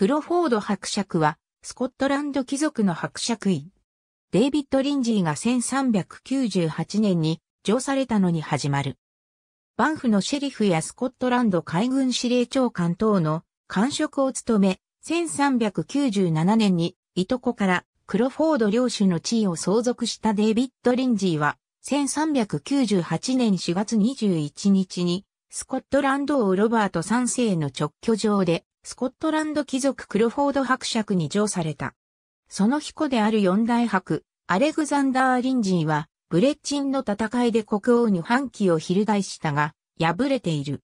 クロフォード伯爵は、スコットランド貴族の伯爵位。デイビッド・リンジーが1398年に上されたのに始まる。バンフのシェリフやスコットランド海軍司令長官等の官職を務め、1397年にいとこからクロフォード領主の地位を相続したデイビッド・リンジーは、1398年4月21日にスコットランド王ロバート3世の直居上でスコットランド貴族クロフォード伯爵に上された。その彦である四大伯、アレグザンダー・リンジーは、ブレッチンの戦いで国王に反旗を翻したが、敗れている。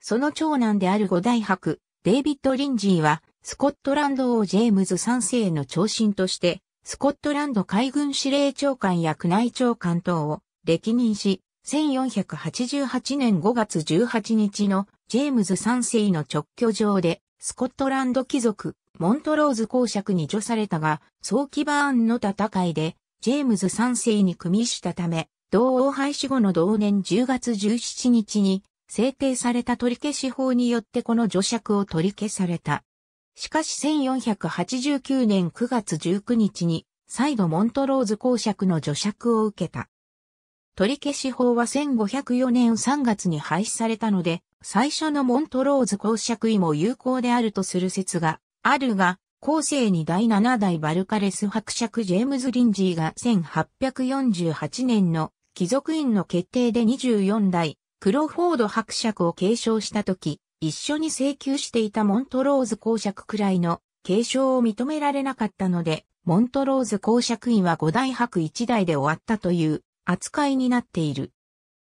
その長男である五大伯、デイビッド・リンジーは、スコットランド王ジェームズ3世の長身として、スコットランド海軍司令長官や宮内長官等を歴任し、1488年5月18日のジェームズ3世の直居上で、スコットランド貴族、モントローズ公爵に除されたが、早期バーンの戦いで、ジェームズ3世に組みしたため、同王廃止後の同年10月17日に、制定された取り消し法によってこの除爵を取り消された。しかし1489年9月19日に、再度モントローズ公爵の除爵を受けた。取り消し法は1504年3月に廃止されたので、最初のモントローズ公爵位も有効であるとする説があるが、後世に第7代バルカレス伯爵ジェームズ・リンジーが1848年の貴族院の決定で24代クロフォード伯爵を継承した時、一緒に請求していたモントローズ公爵くらいの継承を認められなかったので、モントローズ公爵院は5代伯1代で終わったという扱いになっている。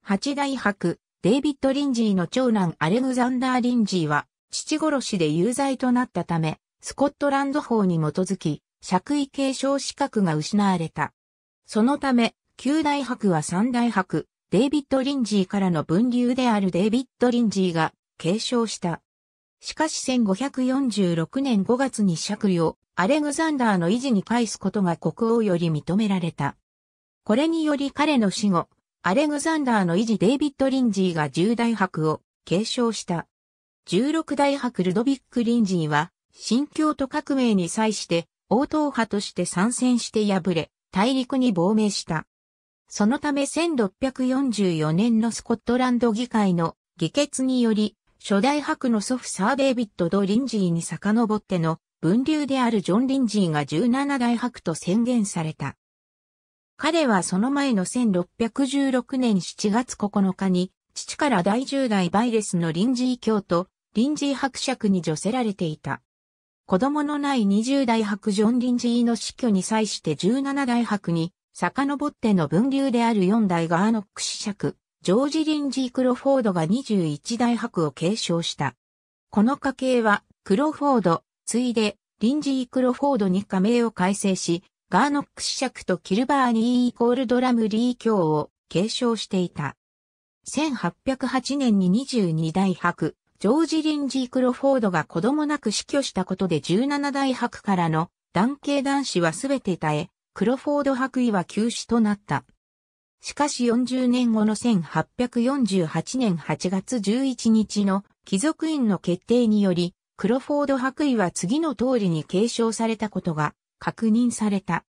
八大博、デイビッド・リンジーの長男アレグザンダー・リンジーは、父殺しで有罪となったため、スコットランド法に基づき、爵位継承資格が失われた。そのため、九大博は三大博、デイビッド・リンジーからの分流であるデイビッド・リンジーが継承した。しかし1546年5月に爵位をアレグザンダーの維持に返すことが国王より認められた。これにより彼の死後、アレグザンダーの維持デイビッド・リンジーが10代伯を継承した。16代伯ルドビック・リンジーは、新教徒革命に際して応答派として参戦して敗れ、大陸に亡命した。そのため1644年のスコットランド議会の議決により、初代伯の祖父サー・デイビッド・ド・リンジーに遡っての分流であるジョン・リンジーが17代伯と宣言された。彼はその前の1616年7月9日に、父から第10代バイレスのリンジー教とリンジー伯爵に助せられていた。子供のない20代伯ジョン・リンジーの死去に際して17代伯に、遡っての分流である4代ガーノック死爵、ジョージ・リンジー・クロフォードが21代伯を継承した。この家系は、クロフォード、ついで、リンジー・クロフォードに加盟を改正し、ガーノック子爵とキルバーニーイコールドラムリー教を継承していた。1808年に22代博、ジョージ・リンジー・クロフォードが子供なく死去したことで17代博からの男系男子はすべて絶え、クロフォード博位は休止となった。しかし40年後の1848年8月11日の貴族院の決定により、クロフォード博位は次の通りに継承されたことが確認された。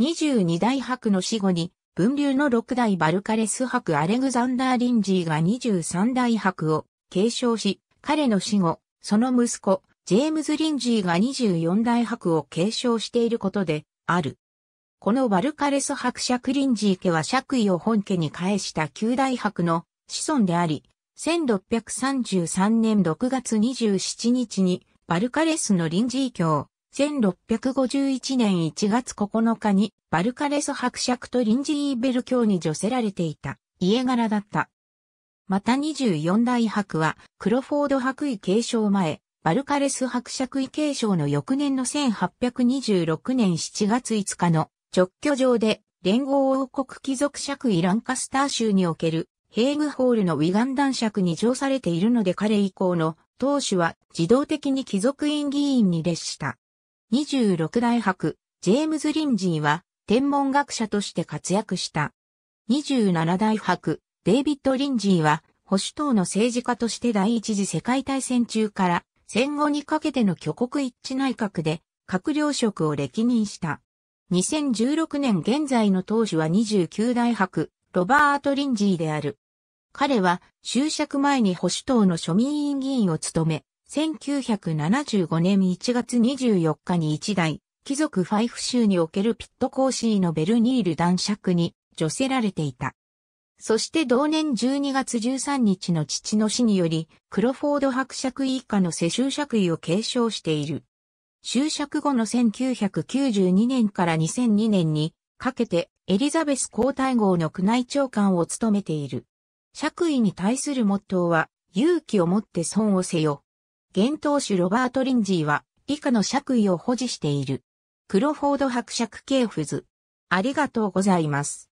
22大博の死後に、分流の6大バルカレス博アレグザンダー・リンジーが23大博を継承し、彼の死後、その息子、ジェームズ・リンジーが24大博を継承していることで、ある。このバルカレス伯爵リンジー家は爵位を本家に返した旧大伯の子孫であり、1633年6月27日にバルカレスのリンジー教、1651年1月9日にバルカレス伯爵とリンジーベル卿に除せられていた家柄だった。また24代伯はクロフォード伯位継承前、バルカレス伯爵位継承の翌年の1826年7月5日の直居上で連合王国貴族爵位ランカスター州におけるヘーグホールのウィガン男爵に乗されているので彼以降の当主は自動的に貴族院議員に列した。26大博、ジェームズ・リンジーは、天文学者として活躍した。27大博、デイビッド・リンジーは、保守党の政治家として第一次世界大戦中から戦後にかけての挙国一致内閣で閣僚職を歴任した。2016年現在の党首は29大博、ロバート・リンジーである。彼は、就職前に保守党の庶民委員議員を務め、1975年1月24日に一代、貴族ファイフ州におけるピットコーシーのベルニール男爵に除せられていた。そして同年12月13日の父の死により、クロフォード伯爵以下の世襲爵位を継承している。就爵後の1992年から2002年にかけてエリザベス皇太后の宮内長官を務めている。爵位に対するモットーは、勇気を持って損をせよ。現当主ロバート・リンジーは以下の爵位を保持している。クロフォード伯爵系フズ。ありがとうございます。